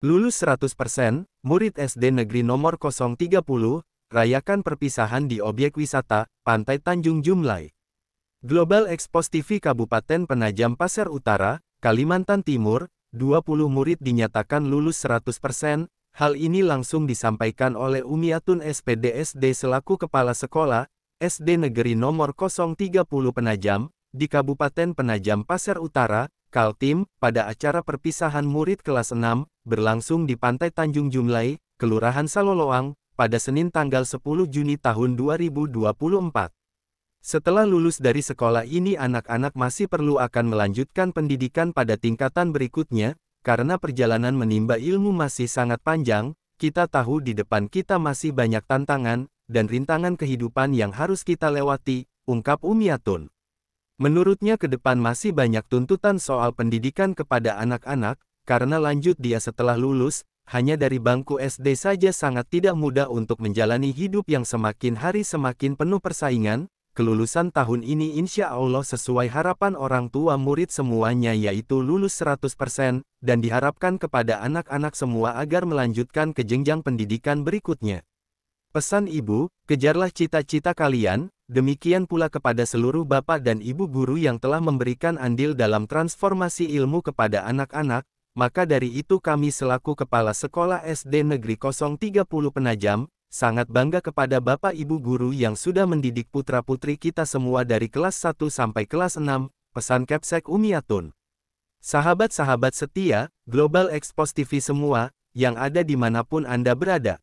Lulus 100%, murid SD Negeri nomor 030, rayakan perpisahan di objek wisata, Pantai Tanjung Jumlai. Global Expos TV Kabupaten Penajam Pasir Utara, Kalimantan Timur, 20 murid dinyatakan lulus 100%, hal ini langsung disampaikan oleh Umiatun SPD SD selaku Kepala Sekolah, SD Negeri nomor 030 Penajam, di Kabupaten Penajam Pasir Utara, Kaltim, pada acara perpisahan murid kelas 6, berlangsung di Pantai Tanjung Jumlai, Kelurahan Saloloang, pada Senin tanggal 10 Juni tahun 2024. Setelah lulus dari sekolah ini anak-anak masih perlu akan melanjutkan pendidikan pada tingkatan berikutnya, karena perjalanan menimba ilmu masih sangat panjang, kita tahu di depan kita masih banyak tantangan, dan rintangan kehidupan yang harus kita lewati, ungkap Umiatun. Menurutnya ke depan masih banyak tuntutan soal pendidikan kepada anak-anak, karena lanjut dia setelah lulus, hanya dari bangku SD saja sangat tidak mudah untuk menjalani hidup yang semakin hari semakin penuh persaingan, kelulusan tahun ini insya Allah sesuai harapan orang tua murid semuanya yaitu lulus 100%, dan diharapkan kepada anak-anak semua agar melanjutkan ke jenjang pendidikan berikutnya. Pesan ibu, kejarlah cita-cita kalian, demikian pula kepada seluruh bapak dan ibu guru yang telah memberikan andil dalam transformasi ilmu kepada anak-anak, maka dari itu kami selaku Kepala Sekolah SD Negeri 030 Penajam, sangat bangga kepada Bapak Ibu Guru yang sudah mendidik putra-putri kita semua dari kelas 1 sampai kelas 6, pesan Kepsek Umiatun. Sahabat-sahabat setia, Global Expos TV semua, yang ada dimanapun Anda berada,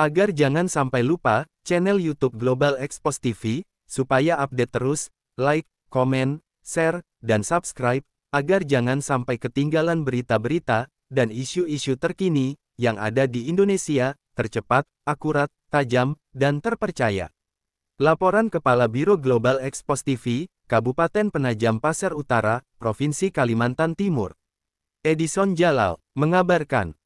Agar jangan sampai lupa, channel YouTube Global Expos TV, supaya update terus, like, komen, share, dan subscribe, agar jangan sampai ketinggalan berita-berita, dan isu-isu terkini, yang ada di Indonesia, tercepat, akurat, tajam, dan terpercaya. Laporan Kepala Biro Global Expos TV, Kabupaten Penajam Pasir Utara, Provinsi Kalimantan Timur. Edison Jalal, mengabarkan.